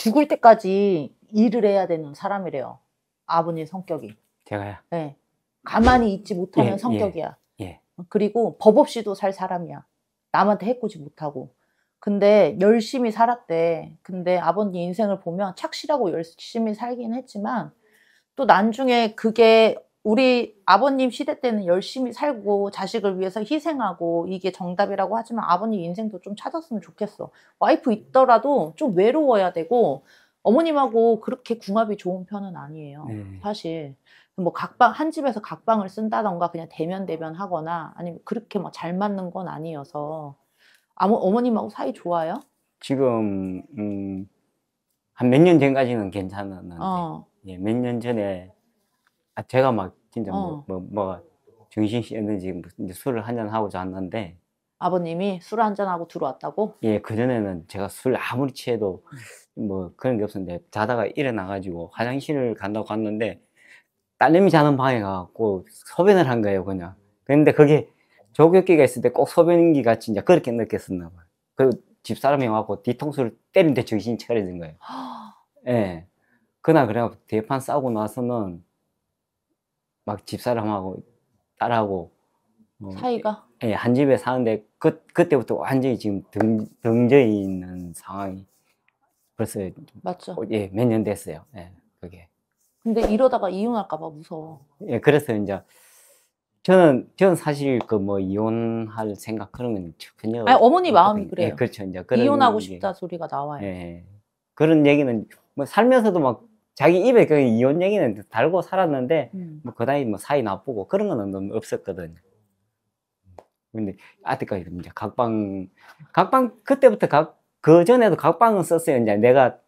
죽을 때까지 일을 해야 되는 사람이래요. 아버님 성격이. 제가요? 네. 가만히 있지 못하는 예, 예, 성격이야. 예. 그리고 법 없이도 살 사람이야. 남한테 해코지 못하고. 근데 열심히 살았대. 근데 아버님 인생을 보면 착실하고 열심히 살긴 했지만 또난중에 그게 우리 아버님 시대 때는 열심히 살고 자식을 위해서 희생하고 이게 정답이라고 하지만 아버님 인생도 좀 찾았으면 좋겠어. 와이프 있더라도 좀 외로워야 되고 어머님하고 그렇게 궁합이 좋은 편은 아니에요. 네. 사실 뭐 각방 한 집에서 각방을 쓴다던가 그냥 대면 대면 하거나 아니면 그렇게 뭐 잘 맞는 건 아니어서 아무 어머님하고 사이 좋아요? 지금 음, 한 몇 년 전까지는 괜찮았는데 어. 예, 몇 년 전에 아, 제가 막 진짜 뭐, 어. 뭐, 뭐, 뭐가 정신이었는지 뭐 이제 술을 한잔 하고 잤는데 아버님이 술 한잔 하고 들어왔다고? 예, 그 전에는 제가 술 아무리 취해도 뭐 그런 게 없었는데 자다가 일어나가지고 화장실을 간다고 갔는데 딸내미 자는 방에 가고 소변을 한 거예요, 그냥. 근데 그게 조격기가 있을 때 꼭 소변기 같이 진짜 그렇게 느꼈었나 봐요. 그 집사람이 와갖고 뒤통수를 때리는데 정신이 차려진 거예요. 아. 예. 네. 그날 그래갖고 대판 싸고 나서는 막 집사람하고 딸하고 뭐, 사이가 예, 한 집에 사는데 그 그때부터 완전히 지금 등 등져 있는 상황이 벌써 맞죠? 어, 예, 몇 년 됐어요. 예, 그게. 근데 이러다가 이혼할까봐 무서워. 예, 그래서 이제 저는 저는 사실 그 뭐 이혼할 생각 그런 건 전혀. 아니 어머니 마음이 그래요. 예, 그렇죠. 이제 이혼하고 싶다 소리가 나와요. 예, 예, 그런 얘기는 뭐 살면서도 막 자기 입에 그 이혼 얘기는 달고 살았는데 음. 뭐그 당시 뭐 사이 나쁘고 그런 거는 너무 없었거든요. 근데 아직까지 이제 각방 각방 그때부터 각 그 전에도 각방은 썼어요. 이제 내가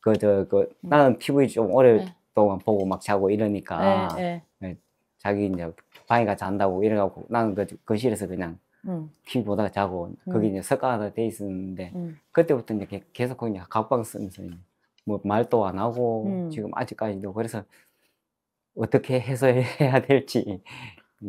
그 저그 그, 음. 나는 TV 좀 오랫동안 네. 보고 막 자고 이러니까 네, 네. 네 자기 이제 방에 가 잔다고 이래갖고 나는 그 거실에서 그 그냥 음. TV 보다가 자고 음. 거기 이제 석가가 돼 있었는데 음. 그때부터 이제 계속 그냥 각방 쓰면서. 이제 뭐 말도 안 하고 음. 지금 아직까지도 그래서 어떻게 해서해야 될지.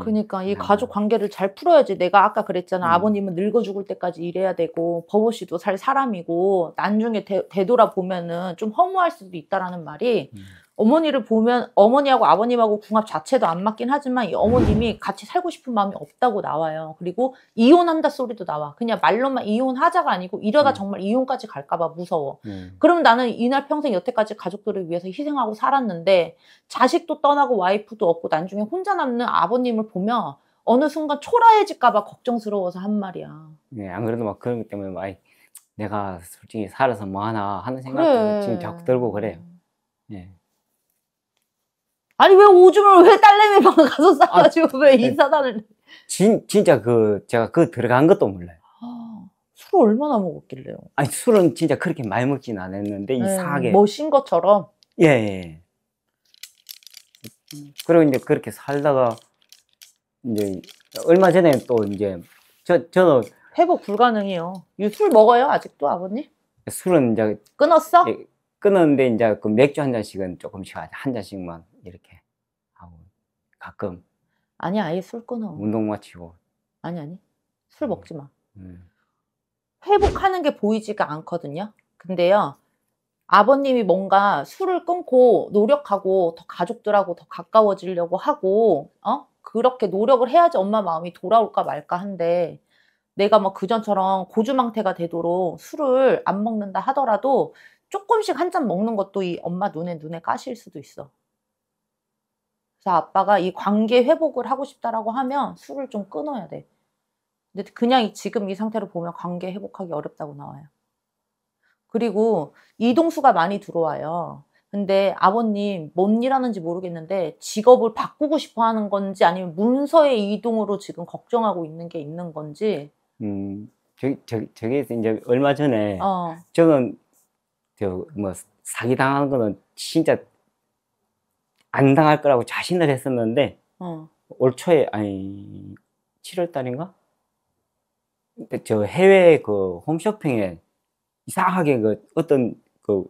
그러니까 이 음. 가족 관계를 잘 풀어야지. 내가 아까 그랬잖아. 음. 아버님은 늙어 죽을 때까지 일해야 되고 버버 씨도 살 사람이고 나중에 되, 되돌아보면은 좀 허무할 수도 있다라는 말이 음. 어머니를 보면 어머니하고 아버님하고 궁합 자체도 안 맞긴 하지만 이 어머님이 같이 살고 싶은 마음이 없다고 나와요. 그리고 이혼한다 소리도 나와. 그냥 말로만 이혼하자가 아니고 이러다 음. 정말 이혼까지 갈까봐 무서워. 음. 그럼 나는 이날 평생 여태까지 가족들을 위해서 희생하고 살았는데 자식도 떠나고 와이프도 없고 나중에 혼자 남는 아버님을 보면 어느 순간 초라해질까봐 걱정스러워서 한 말이야. 네, 안 그래도 막 그런 것 때문에 막 내가 솔직히 살아서 뭐하나 하는 생각도 그래. 지금 자꾸 들고 그래요. 네. 아니 왜 오줌을 왜 딸내미 방에 가서 아, 싸가지고 아, 왜 네. 인사단을 진, 진짜 그 제가 그 들어간 것도 몰라요 아, 술을 얼마나 먹었길래요 아니 술은 진짜 그렇게 많이 먹진 않았는데 네, 이상하게 멋신 것처럼 예, 예. 그리고 이제 그렇게 살다가 이제 얼마 전에 또 이제 저 저는 회복 불가능해요. 술 먹어요 아직도 아버님? 술은 이제 끊었어? 예, 끊었는데 이제 그 맥주 한 잔씩은 조금씩 한 잔씩만 이렇게 하고 가끔 아니 아예 술 끊어. 운동 마치고 아니 아니 술 음. 먹지 마. 음. 회복하는 게 보이지가 않거든요. 근데요 아버님이 뭔가 술을 끊고 노력하고 더 가족들하고 더 가까워지려고 하고 어 그렇게 노력을 해야지 엄마 마음이 돌아올까 말까 한데 내가 뭐 그전처럼 고주망태가 되도록 술을 안 먹는다 하더라도 조금씩 한 잔 먹는 것도 이 엄마 눈에 눈에 까실 수도 있어. 그래서 아빠가 이 관계 회복을 하고 싶다라고 하면 술을 좀 끊어야 돼. 근데 그냥 지금 이 상태로 보면 관계 회복하기 어렵다고 나와요. 그리고 이동수가 많이 들어와요. 근데 아버님 뭔 일하는지 모르겠는데 직업을 바꾸고 싶어 하는 건지 아니면 문서의 이동으로 지금 걱정하고 있는 게 있는 건지. 음, 저, 저, 저게 이제 얼마 전에 어. 저는 저 뭐 사기 당하는 거는 진짜 안 당할 거라고 자신을 했었는데 어. 올 초에 아니 7월 달인가? 그러니까 저 해외 그 홈쇼핑에 이상하게 그 어떤 그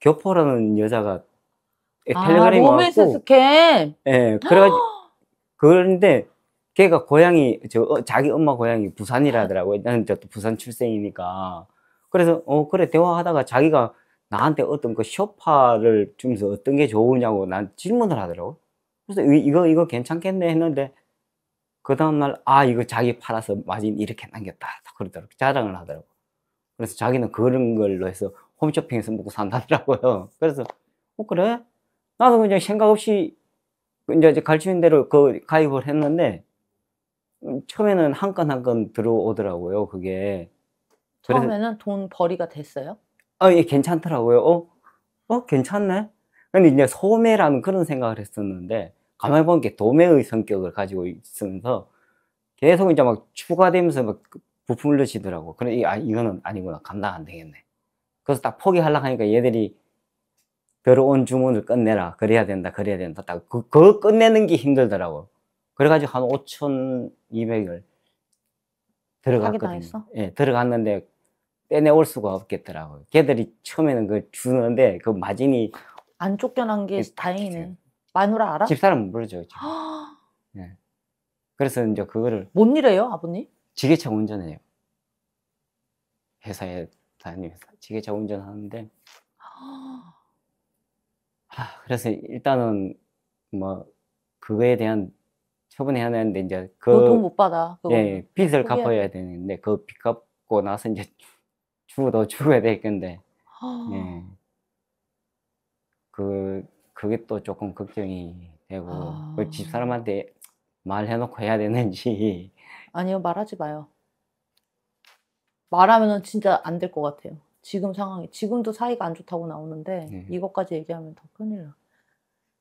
교포라는 여자가 텔레그램이 예, 아, 로맨스 스캠. 예, 그래 아! 그런데 걔가 고향이 저 어, 자기 엄마 고향이 부산이라더라고요. 나는 저또 부산 출생이니까. 그래서 어 그래 대화하다가 자기가 나한테 어떤 그 쇼파를 주면서 어떤 게 좋으냐고 난 질문을 하더라고. 그래서 이거, 이거 괜찮겠네 했는데, 그 다음날, 아, 이거 자기 팔아서 마진 이렇게 남겼다. 그러더라고. 자랑을 하더라고. 그래서 자기는 그런 걸로 해서 홈쇼핑에서 먹고 산다더라고요. 그래서, 어, 그래? 나도 그냥 생각 없이 이제 갈치는 대로 그 가입을 했는데, 처음에는 한 건 한 건 들어오더라고요, 그게. 처음에는 돈 벌이가 됐어요? 어, 예, 괜찮더라고요. 어, 어, 괜찮네. 근데 이제 소매라는 그런 생각을 했었는데, 가만히 보니까 도매의 성격을 가지고 있으면서 계속 이제 막 추가되면서 막 그 부품을 넣으시더라고. 그래, 아, 이거는 아니구나. 감당 안 되겠네. 그래서 딱 포기하려고 하니까 얘들이 들어온 주문을 끝내라. 그래야 된다. 그래야 된다. 딱 그, 그 끝내는 게 힘들더라고. 그래가지고 한 5,200을 들어갔거든요. 예, 들어갔는데 빼내올 수가 없겠더라고요. 걔들이 처음에는 그 주는데 그 마진이 안 쫓겨난 게 그, 다행이네. 마누라 알아? 집사람 모르죠. 네. 그래서 이제 그거를 뭔 일해요, 아버님? 지게차 운전해요. 회사에 다니면서 지게차 운전하는데 아, 그래서 일단은 뭐 그거에 대한 처분해야 하는데 이제 그돈못 받아. 예, 빚을 포기해야. 갚아야 되는데 그 빚 갚고 나서 이제 추도 추에 될 건데. 아. 예. 네. 그 그게 또 조금 걱정이 되고 그 아. 집사람한테 말해놓고 해야 되는지. 아니요 말하지 마요. 말하면 진짜 안 될 것 같아요. 지금 상황이 지금도 사이가 안 좋다고 나오는데 네. 이것까지 얘기하면 더 큰일 나.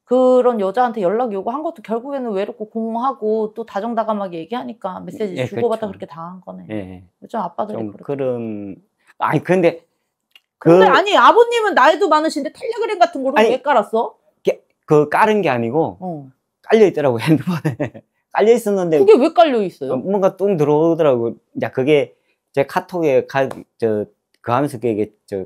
그런 여자한테 연락 요구한 것도 결국에는 외롭고 공허하고 또 다정다감하게 얘기하니까 메시지 예, 주고받다 그렇게 당한 거네. 예. 요즘 아빠들이 좀 그런 아니 근데 그 근데 아니 아버님은 나이도 많으신데 텔레그램 같은 거로 아니, 왜 깔았어? 게, 그 깔은 게 아니고 어. 깔려 있더라고 핸드폰에 깔려 있었는데 그게 왜 깔려 있어요? 어, 뭔가 뚱 들어오더라고. 야 그게 제 카톡에 가저그 하면서 그게 저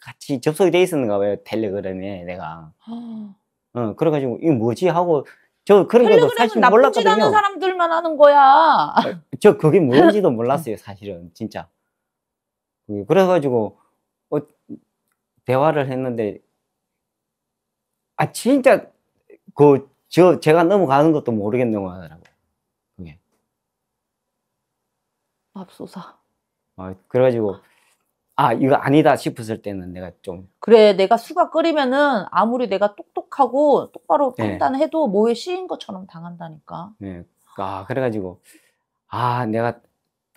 같이 접속이 돼 있었는가 봐요 텔레그램에 내가. 어 그래가지고 이거 뭐지 하고 저 그런 거 사실 몰랐거든요. 텔레그램은 나쁜 짓 하는 사람들만 하는 거야. 어, 저 그게 뭔지도 몰랐어요 사실은 진짜. 음, 그래가지고 어, 대화를 했는데 아 진짜 그저 제가 넘어가는 것도 모르겠는 거 하더라고. 그게. 맙소사. 어, 그래가지고 아. 아 이거 아니다 싶었을 때는 내가 좀 그래 내가 수가 끓이면은 아무리 내가 똑똑하고 똑바로 예. 판단해도 네. 뭐에 씌인 것처럼 당한다니까. 네. 아 그래가지고 아 내가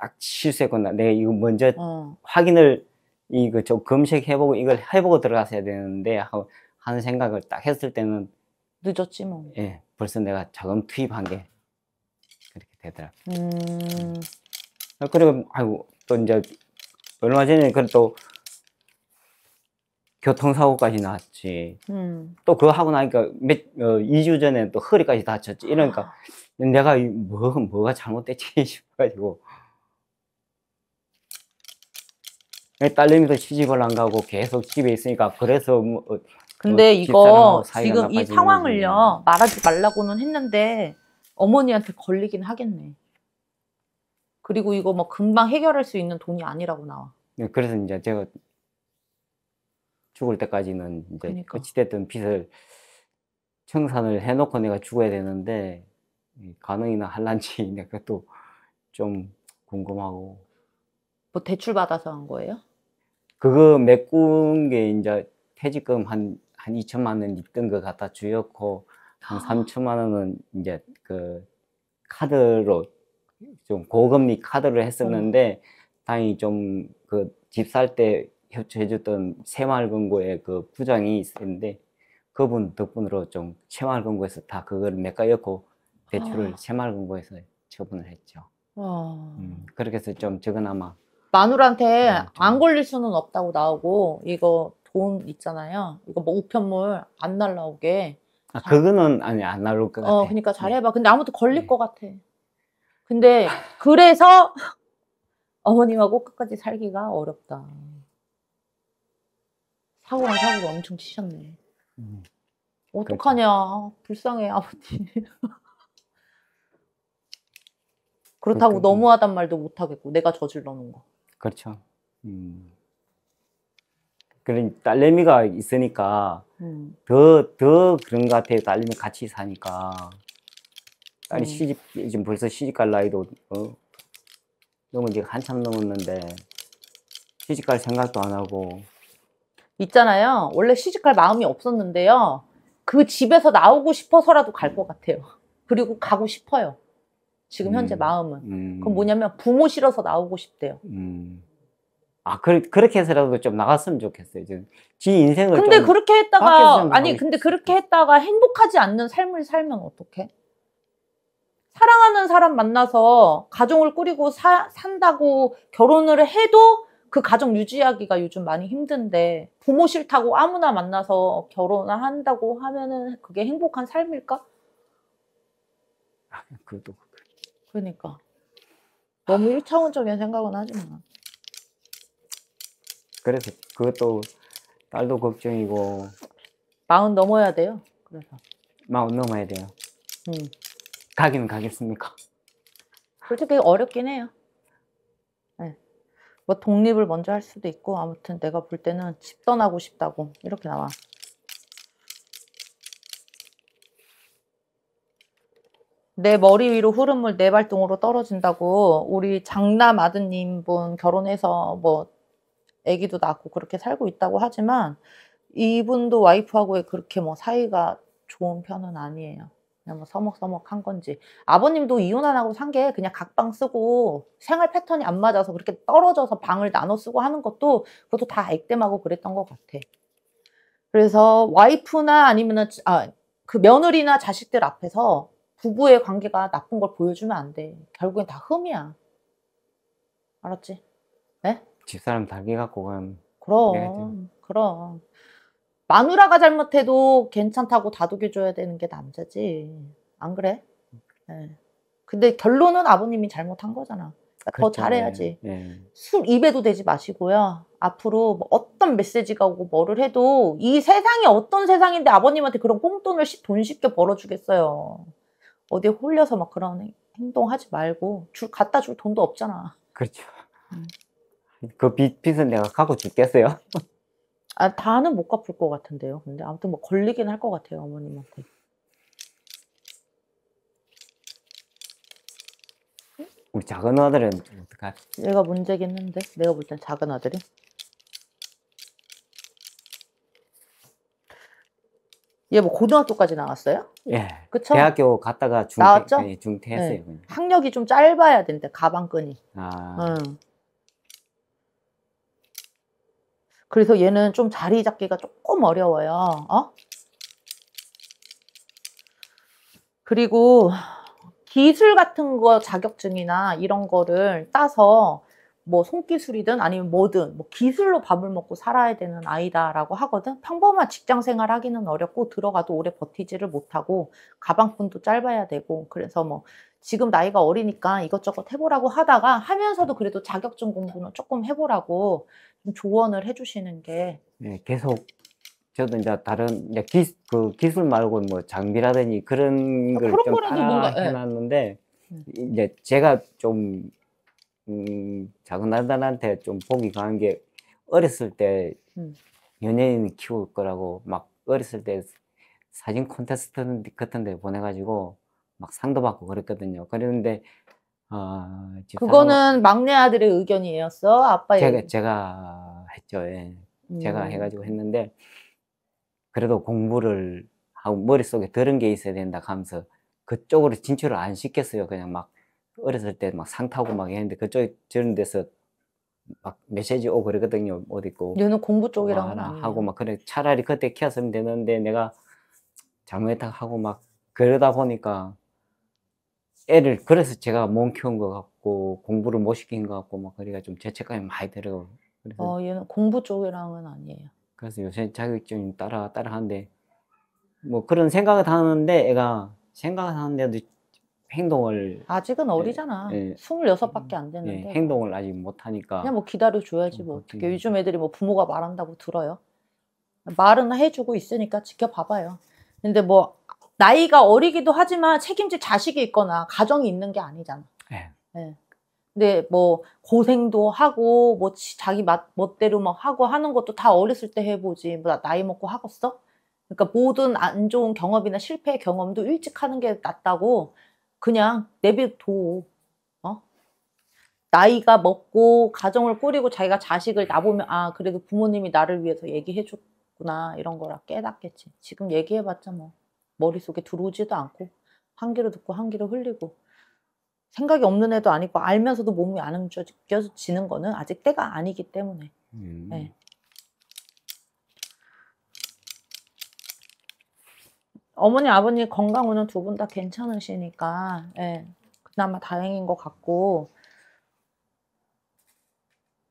딱 실수했거나 내가 이거 먼저 어. 확인을 이거 좀 검색해보고 이걸 해보고 들어갔어야 되는데 하고 하는 생각을 딱 했을 때는 늦었지 뭐. 예, 벌써 내가 자금 투입한 게 그렇게 되더라. 음. 어, 그리고 아이고 또 이제 얼마 전에 그래도 교통사고까지 났지. 음. 또 그거 하고 나니까 몇, 어, 2주 전에 또 허리까지 다쳤지. 이러니까 아. 내가 뭐, 뭐가 잘못됐지 싶어가지고. 딸내미도 시집을 안 가고 계속 집에 있으니까 그래서 뭐 어, 근데 뭐 이거 지금 이 상황을요 말하지 말라고는 했는데 어머니한테 걸리긴 하겠네. 그리고 이거 뭐 금방 해결할 수 있는 돈이 아니라고 나와. 네, 그래서 이제 제가 죽을 때까지는 이제 그러니까. 어찌됐든 빚을 청산을 해놓고 내가 죽어야 되는데 가능이나 할란지 내가 또좀 궁금하고. 뭐 대출 받아서 한 거예요? 그거 메꾼 게 이제 퇴직금 한, 한 2천만 원 있던 것 갖다 주였고, 한 3천만 아. 원은 이제 그 카드로 좀 고금리 카드로 했었는데, 음. 다행히 좀 그 집 살 때 협조해줬던 새마을금고의 그 부장이 있었는데, 그분 덕분으로 좀 새마을금고에서 다 그걸 메꿔였고, 대출을 아. 새마을금고에서 처분을 했죠. 음, 그렇게 해서 좀적은아마 마누라한테 네, 안 걸릴 수는 없다고 나오고 이거 돈 있잖아요. 이거 뭐 우편물 안 날라오게. 아 그거는 아니 안 나올 것 어, 같아. 어, 그러니까 네. 잘해봐. 근데 아무튼 걸릴 네. 것 같아. 근데 그래서 어머님하고 끝까지 살기가 어렵다. 사고랑 사고가 엄청 치셨네. 음. 어떡하냐. 그렇구나. 그러니까. 불쌍해, 아버지. 그렇다고 그렇구나. 너무하단 말도 못하겠고, 내가 저질러놓은 거. 그렇죠. 음. 그런 딸내미가 있으니까 더더 음. 더 그런 것 같아요. 딸내미 같이 사니까 딸이 음. 시집 지금 벌써 시집 갈 나이도 어? 너무 이제 한참 넘었는데 시집 갈 생각도 안 하고 있잖아요. 원래 시집갈 마음이 없었는데요. 그 집에서 나오고 싶어서라도 갈 것 같아요. 그리고 가고 싶어요. 지금 음. 현재 마음은. 음. 그건 뭐냐면 부모 싫어서 나오고 싶대요. 음. 아, 그, 그렇게 해서라도 좀 나갔으면 좋겠어요. 이제 지 인생을. 근데 좀 그렇게 했다가, 아니, 근데 그렇게 했다가 행복하지 않는 삶을 살면 어떡해? 사랑하는 사람 만나서 가정을 꾸리고 사, 산다고 결혼을 해도 그 가정 유지하기가 요즘 많이 힘든데 부모 싫다고 아무나 만나서 결혼한다고 하면은 그게 행복한 삶일까? 아, 그것도 그러니까 너무 일차원적인 생각은 하지 만 그래서 그것도 딸도 걱정이고 마음 넘어야 돼요. 그래서 마흔 넘어야 돼요. 음. 가기는 가겠습니까? 솔직히 어렵긴 해요. 네. 뭐 독립을 먼저 할 수도 있고 아무튼 내가 볼 때는 집 떠나고 싶다고 이렇게 나와. 내 머리 위로 흐른 물내 네 발등으로 떨어진다고 우리 장남 아드님 분 결혼해서 뭐 아기도 낳고 그렇게 살고 있다고 하지만 이분도 와이프하고의 그렇게 뭐 사이가 좋은 편은 아니에요. 그냥 뭐 서먹서먹한 건지 아버님도 이혼 안 하고 산 게 그냥 각방 쓰고 생활 패턴이 안 맞아서 그렇게 떨어져서 방을 나눠 쓰고 하는 것도 그것도 다 액땜하고 그랬던 것 같아. 그래서 와이프나 아니면은 아, 그 며느리나 자식들 앞에서 부부의 관계가 나쁜 걸 보여주면 안 돼. 결국엔 다 흠이야. 알았지? 네? 집사람 달게 갖고 가 그럼 뭐. 그럼 마누라가 잘못해도 괜찮다고 다독여줘야 되는 게 남자지. 안 그래? 네. 근데 결론은 아버님이 잘못한 거잖아. 그러니까 그렇죠. 더 잘해야지. 네. 술 입에도 대지 마시고요. 앞으로 뭐 어떤 메시지가 오고 뭐를 해도 이 세상이 어떤 세상인데 아버님한테 그런 꽁돈을 돈 쉽게 벌어주겠어요. 어디에 홀려서 막 그런 행동하지 말고 줄 갖다 줄 돈도 없잖아. 그렇죠. 음. 그 빚, 빚은 내가 갖고 죽겠어요. 아, 다는 못 갚을 것 같은데요. 근데 아무튼 뭐 걸리긴 할 것 같아요, 어머님한테. 우리 작은 아들은 어떡하지? 얘가 문제긴 한데, 내가 볼땐 작은 아들이. 얘뭐 고등학교까지 나갔어요? 예. 그쵸? 대학교 갔다가 중퇴, 나왔죠? 예, 중퇴했어요. 예. 학력이 좀 짧아야 된대, 가방끈이. 아. 음. 그래서 얘는 좀 자리 잡기가 조금 어려워요. 어? 그리고 기술 같은 거 자격증이나 이런 거를 따서 뭐 손기술이든 아니면 뭐든 뭐 기술로 밥을 먹고 살아야 되는 아이다라고 하거든 평범한 직장 생활 하기는 어렵고 들어가도 오래 버티지를 못하고 가방끈도 짧아야 되고 그래서 뭐 지금 나이가 어리니까 이것저것 해보라고 하다가 하면서도 그래도 자격증 공부는 조금 해보라고 좀 조언을 해주시는 게 네, 계속 저도 이제 다른 이제 기, 그 기술 말고 뭐 장비라든지 그런 아, 걸좀 하나 예. 해놨는데 네. 음. 이제 제가 좀 음, 작은 아들한테 좀 보기 강한 게 어렸을 때 음. 연예인 키울 거라고 막 어렸을 때 사진 콘테스트 같은 데 보내가지고 막 상도 받고 그랬거든요. 그랬는데 어, 그거는 막내 아들의 의견이었어? 아빠 제가, 제가 했죠. 예. 제가 음. 해가지고 했는데 그래도 공부를 하고 머릿속에 들은 게 있어야 된다 하면서 그쪽으로 진출을 안 시켰어요. 그냥 막 어렸을 때 막 상 타고 막 했는데 그쪽 저런 데서 막 메시지 오고 그러거든요. 어디 있고. 얘는 공부 쪽이랑 아, 뭐 음. 하고 막 그래 차라리 그때 키웠으면 되는데 내가 잘못했다 하고 막 그러다 보니까 애를 그래서 제가 못 키운 것 같고 공부를 못 시킨 것 같고 막그래가까좀 죄책감이 많이 들어요. 그래서 어, 얘는 공부 쪽이랑은 아니에요. 그래서 요새 자격증 따라 따라 하는데 뭐 그런 생각을 하는데 애가 생각을 하는데도 행동을 아직은 예, 어리잖아. 예, 스물여섯 음, 밖에안 예, 됐는데. 뭐. 행동을 아직 못하니까 그냥 뭐 기다려줘야지 뭐 어떻게 요즘 애들이 뭐 부모가 말한다고 들어요. 말은 해주고 있으니까 지켜봐봐요. 근데 뭐 나이가 어리기도 하지만 책임질 자식이 있거나 가정이 있는 게 아니잖아. 예. 예. 근데 뭐 고생도 하고 뭐 자기 멋대로 막 하고 하는 것도 다 어렸을 때 해보지 뭐 나- 이 먹고 하겠어? 그러니까 모든 안 좋은 경험이나 실패 경험도 일찍 하는 게 낫다고 그냥 내비둬. 어? 나이가 먹고 가정을 꾸리고 자기가 자식을 낳보면 아 그래도 부모님이 나를 위해서 얘기해줬구나 이런 거라 깨닫겠지. 지금 얘기해봤자 뭐 머릿속에 들어오지도 않고 한 귀로 듣고 한 귀로 흘리고 생각이 없는 애도 아니고 알면서도 몸이 안 움직여지는 거는 아직 때가 아니기 때문에 음. 네. 어머니 아버님 건강은 두 분 다 괜찮으시니까 예, 그나마 다행인 것 같고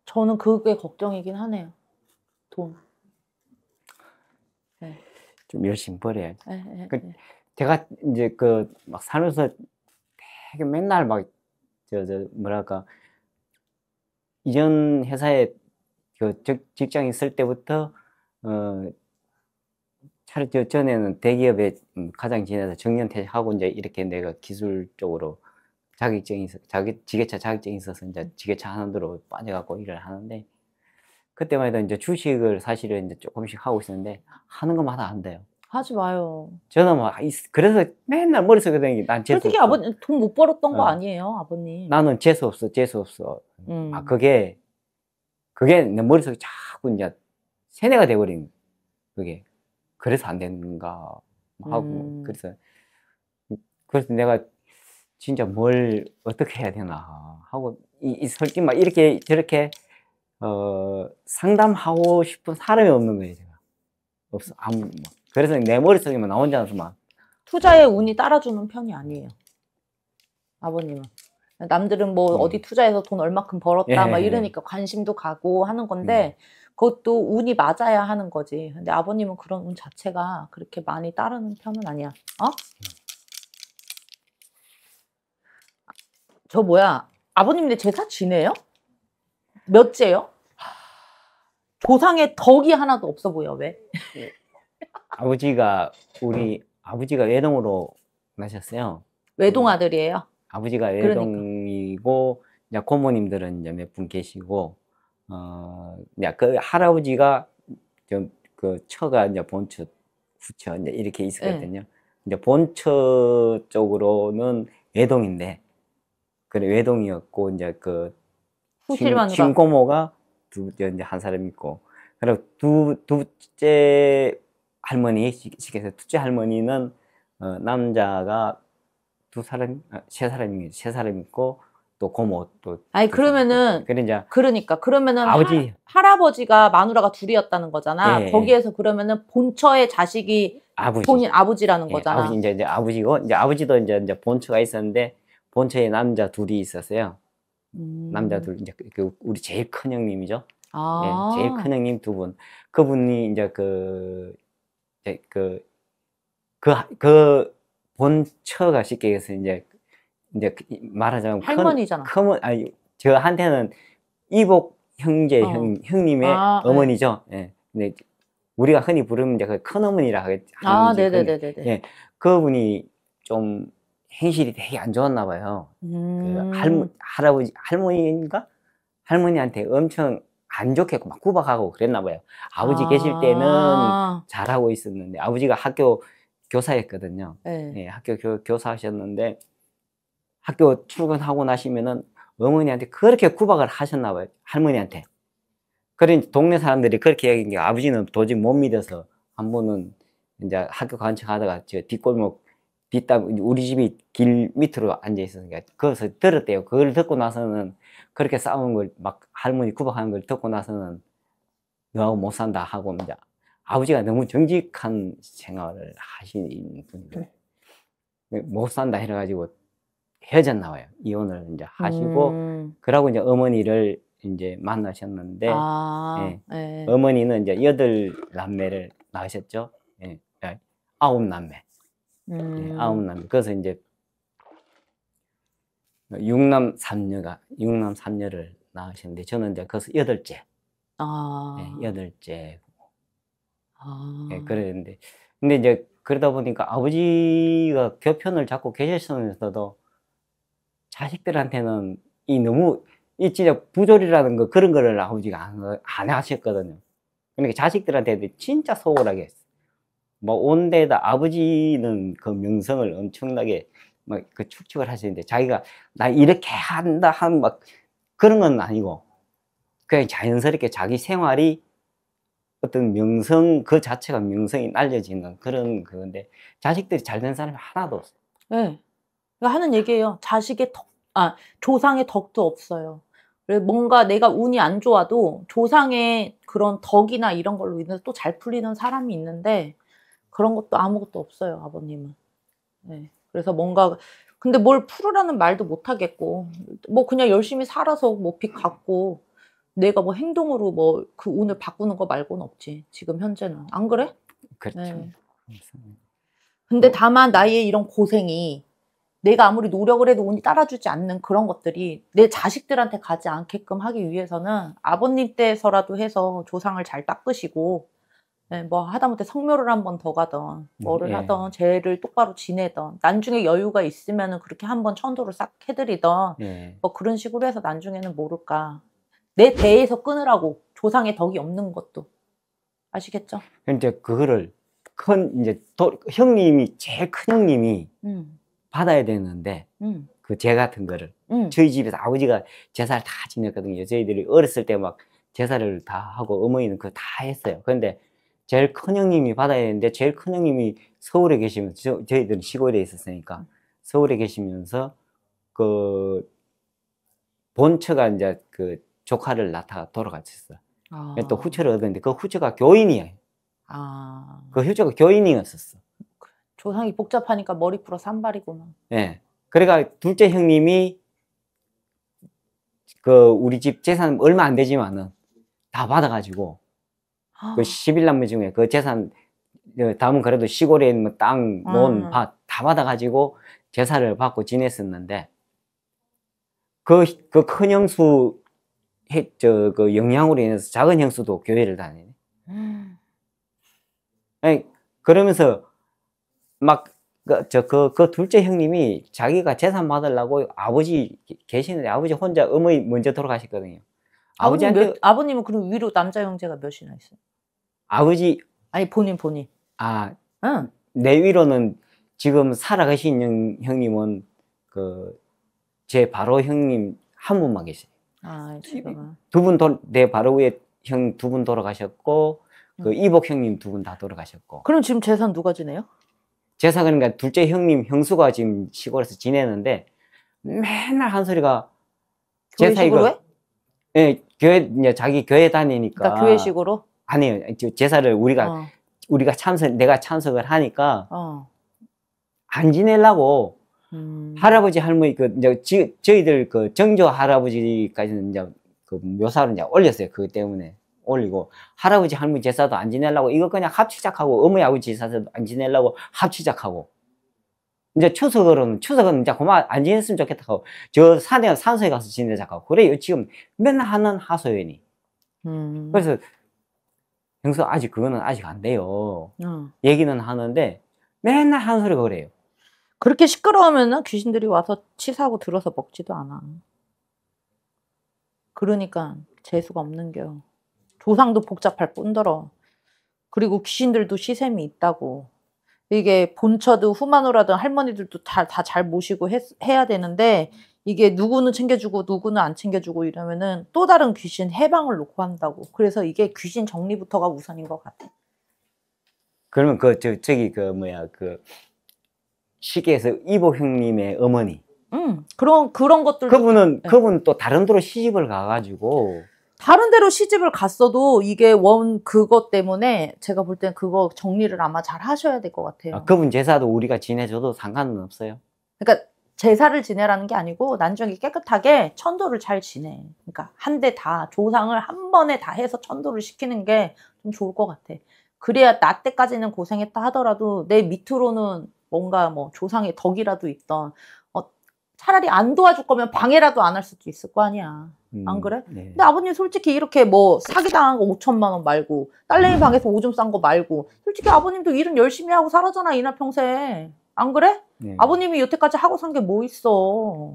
저는 그게 걱정이긴 하네요. 돈. 예. 열심히 벌어야. 예, 예, 그, 예. 제가 이제 그막 산에서 되게 맨날 막 저 저 뭐랄까 이전 회사에 그 직장 있을 때부터 어 차라저 전에는 대기업에 음, 가장 지내서 정년퇴직하고 이제 이렇게 내가 기술적으로 자격증이 있어, 자기 지게차 자격증이 있어서 이제 지게차 하나로 빠져갖고 일을 하는데 그때만 해도 이제 주식을 사실은 이제 조금씩 하고 있었는데 하는 것마다 안 돼요. 하지 마요. 저는 막 뭐 그래서 맨날 머릿속에 생기 난 재수 솔직히 아버님 돈 못 벌었던 어. 거 아니에요, 아버님. 나는 재수 없어, 재수 없어. 음. 아 그게 그게 내 머릿속에 자꾸 이제 세뇌가 돼버린 그게 그래서 안 되는가 하고 음. 그래서 음, 그래서 내가 진짜 뭘 어떻게 해야 되나 하고 이, 이 솔직히 막 이렇게 저렇게 어, 상담하고 싶은 사람이 없는 거예요 제가 없어 아무 뭐. 그래서 내 머릿속에만 나 혼자서만 투자의 운이 따라주는 편이 아니에요 아버님은 남들은 뭐 음. 어디 투자해서 돈 얼마큼 벌었다 예. 막 이러니까 관심도 가고 하는 건데 음. 그것도 운이 맞아야 하는 거지. 근데 아버님은 그런 운 자체가 그렇게 많이 따르는 편은 아니야. 어? 저 뭐야? 아버님네 제사 지내요? 몇째요? 보상의 덕이 하나도 없어 보여 왜? 아버지가 우리 아버지가 외동으로 나셨어요. 외동 그 아들이에요. 아버지가 그러니까. 외동이고 그러니까. 이제 고모님들은 이제 몇분 계시고 어, 그 할아버지가 좀 그 처가 이제 본처 부처 이제 이렇게 있었거든요. 네. 이제 본처 쪽으로는 외동인데 그래 외동이었고 이제 그 친, 친고모가 두 이제 한 사람 있고 그리고 두 두째 할머니 시켜서 두째 할머니는 어, 남자가 두 사람 아, 세 사람이 세 사람 있고 또 고모 또 아니 그 그러면은 그래 이제 그러니까 그러면은 아버지 할, 할아버지가 마누라가 둘이었다는 거잖아. 예, 예, 거기에서 그러면은 본처의 자식이 아버지. 본인 아버지라는 예, 거잖아. 아버지 이제 이제 아버지고 이제 아버지도 이제 이제 본처가 있었는데 본처에 남자 둘이 있었어요. 음. 남자 둘 이제 그, 그 우리 제일 큰 형님이죠. 아. 예, 제일 큰 형님 두 분. 그분이 이제 그 그그그 그, 그, 그 본처가 쉽게 얘기 해서 이제 이제 그 말하자면 할머니잖아. 큰, 큰, 아니 저한테는 이복 형제 어. 형, 형님의 아, 네. 어머니죠. 네. 예. 근데 우리가 흔히 부르면 이제 그 큰 어머니라 하겠죠. 아, 네네네네. 네, 네, 예. 그분이 좀 행실이 되게 안 좋았나 봐요. 그 음. 그 할머, 할아버지 할머니인가 할머니한테 엄청 안 좋게 막 구박하고 그랬나 봐요. 아버지 아. 계실 때는 아. 잘하고 있었는데 아버지가 학교 교사였거든요. 네. 예, 학교 교, 교사하셨는데 학교 출근하고 나시면은 어머니한테 그렇게 구박을 하셨나 봐요. 할머니한테. 그러 동네 사람들이 그렇게 얘기한 게 아버지는 도저히 못 믿어서 한 번은 이제 학교 관측하다가 저 뒷골목 뒷담 우리 집이 길 밑으로 앉아 있었으니까 그러니까 거기서 들었대요. 그걸 듣고 나서는 그렇게 싸우는 걸 막 할머니 구박하는 걸 듣고 나서는 너하고 못 산다 하고 이제 아버지가 너무 정직한 생활을 하신 분들못 네. 네, 산다 해가지고 헤어졌나 봐요. 이혼을 이제 하시고 음. 그러고 이제 어머니를 이제 만나셨는데 아, 예. 예. 어머니는 이제 여덟 남매를 낳으셨죠. 예. 예. 아홉 남매. 예, 음. 예, 아홉 남매. 그래서 이제 육남 삼녀가 육남 삼녀를 낳으셨는데 저는 이제 그래서 여덟째. 아. 예, 여덟째. 아. 예, 그랬는데 근데 이제 그러다 보니까 아버지가 교편을 잡고 계셨으면서도 자식들한테는 이 너무 이 진짜 부조리라는 거 그런 거를 아버지가 안, 안 하셨거든요. 그러니까 자식들한테 진짜 소홀하게 했어뭐 온데다 아버지는 그 명성을 엄청나게 막 그 축축을 하시는데 자기가 나 이렇게 한다 한막 그런 건 아니고 그냥 자연스럽게 자기 생활이 어떤 명성 그 자체가 명성이 날려지는 그런 그건데 자식들이 잘 된 사람이 하나도 없어 네. 그러니까 하는 얘기예요. 자식의 덕, 아, 조상의 덕도 없어요. 뭔가 내가 운이 안 좋아도 조상의 그런 덕이나 이런 걸로 인해서 또 잘 풀리는 사람이 있는데 그런 것도 아무것도 없어요, 아버님은. 네. 그래서 뭔가, 근데 뭘 풀으라는 말도 못 하겠고, 뭐 그냥 열심히 살아서 뭐빚 갚고, 내가 뭐 행동으로 뭐 그 운을 바꾸는 거 말고는 없지, 지금 현재는. 안 그래? 그렇죠. 네. 근데 다만 나의 이런 고생이 내가 아무리 노력을 해도 운이 따라주지 않는 그런 것들이 내 자식들한테 가지 않게끔 하기 위해서는 아버님 때서라도 해서 조상을 잘 닦으시고 네, 뭐 하다못해 성묘를 한 번 더 가던 음, 뭐를 예. 하던 죄를 똑바로 지내던 난중에 여유가 있으면은 그렇게 한 번 천도를 싹 해드리던 예. 뭐 그런 식으로 해서 난중에는 모를까 내 대에서 끊으라고 조상의 덕이 없는 것도 아시겠죠? 그러니까 이제 그거를 큰 이제 도, 형님이 제일 큰 형님이 음. 받아야 되는데 음. 그제 같은 거를 음. 저희 집에서 아버지가 제사를 다 지냈거든요. 저희들이 어렸을 때 막 제사를 다 하고 어머니는 그거 다 했어요. 그런데 제일 큰 형님이 받아야 되는데 제일 큰 형님이 서울에 계시면 저, 저희들은 시골에 있었으니까 서울에 계시면서 그 본처가 이제 그 조카를 낳다가 돌아가셨어요. 아. 또 후처를 얻었는데 그 후처가 교인이에요. 아. 그 후처가 교인이었었어. 조상이 복잡하니까 머리 풀어 산발이구만. 예. 그래가 둘째 형님이 그 우리 집 재산 얼마 안 되지만은 다 받아가지고 아. 그 11남매 중에 그 재산 어, 다음은 그래도 시골에 있는 뭐 땅, 논, 음. 밭다 받아가지고 제사를 받고 지냈었는데 그, 그 큰 형수 저, 그 영향으로 인해서 작은 형수도 교회를 다니네. 음. 아니, 예. 그러면서 막저그그 그, 그, 둘째 형님이 자기가 재산 받으려고 아버지 계시는데 아버지 혼자 어머니 먼저 돌아가셨거든요. 아버지한테 아버님 몇, 아버님은 그럼 위로 남자 형제가 몇이나 있어요? 아버지 아니 본인 본인. 아, 응. 내 위로는 지금 살아가신 형, 형님은 그 제 바로 형님 한 분만 계세요. 아, 두분 내 바로 위에 형 두 분 돌아가셨고 그 이복 형님 두 분 다 돌아가셨고. 그럼 지금 재산 누가 지내요? 제사 그러니까 둘째 형님 형수가 지금 시골에서 지내는데 맨날 한 소리가 제사 이거 예 교회 이제 자기 교회 다니니까 그러니까 교회식으로 아니에요 제사를 우리가 어. 우리가 참석 내가 참석을 하니까 어. 안 지내려고 음. 할아버지 할머니 그 이제 지, 저희들 그 정조 할아버지까지는 이제 그 묘사를 이제 올렸어요 그것 때문에 올리고 할아버지 할머니 제사도 안 지내려고 이거 그냥 합치작하고 어머니 아버지 제사도 안 지내려고 합치작하고 이제 추석으로는 추석은 이제 그만 안 지냈으면 좋겠다 하고 저 산에 산소에 가서 지내자고 하고 그래요 지금 맨날 하는 하소연이 음. 그래서 형수 아직 그거는 아직 안 돼요 음. 얘기는 하는데 맨날 하는 소리가 그래요 그렇게 시끄러우면 귀신들이 와서 치사하고 들어서 먹지도 않아 그러니까 재수가 없는겨 조상도 복잡할 뿐더러 그리고 귀신들도 시샘이 있다고 이게 본처도후마노라든 할머니들도 다 다 잘 모시고 해, 해야 되는데 이게 누구는 챙겨주고 누구는 안 챙겨주고 이러면은 또 다른 귀신 해방을 놓고 한다고 그래서 이게 귀신 정리부터가 우선인 것 같아. 그러면 그 저, 저기 그 뭐야 그 시계에서 이복 형님의 어머니. 음 그런 그런 것들. 그분은 네. 그분 또 다른 데로 시집을 가가지고. 다른 데로 시집을 갔어도 이게 원 그것 때문에 제가 볼 땐 그거 정리를 아마 잘 하셔야 될 것 같아요. 아, 그분 제사도 우리가 지내줘도 상관은 없어요. 그러니까 제사를 지내라는 게 아니고 난중에 깨끗하게 천도를 잘 지내. 그러니까 한 대 다 조상을 한 번에 다 해서 천도를 시키는 게 좀 좋을 것 같아. 그래야 나 때까지는 고생했다 하더라도 내 밑으로는 뭔가 뭐 조상의 덕이라도 있던 차라리 안 도와줄 거면 방해라도 안 할 수도 있을 거 아니야. 음, 안 그래? 네. 근데 아버님 솔직히 이렇게 뭐 사기당한 거 5천만 원 말고 딸내미 음. 방에서 오줌 싼 거 말고 솔직히 아버님도 일은 열심히 하고 살아잖아 이날 평생 안 그래? 네. 아버님이 여태까지 하고 산 게 뭐 있어?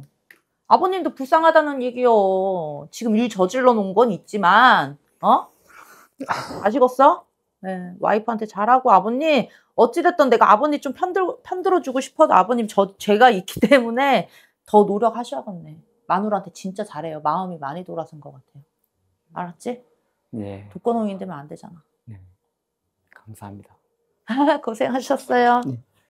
아버님도 불쌍하다는 얘기요. 지금 일 저질러 놓은 건 있지만 어? 아시겠어? 네, 와이프한테 잘하고 아버님 어찌됐던 내가 아버님 좀 편들, 편들어주고 싶어도 아버님 저 죄가 있기 때문에 더 노력하셔야겠네. 마누라한테 진짜 잘해요. 마음이 많이 돌아선 것 같아요. 알았지? 네. 독거노인 되면 안 되잖아. 네. 감사합니다. 고생하셨어요. 네.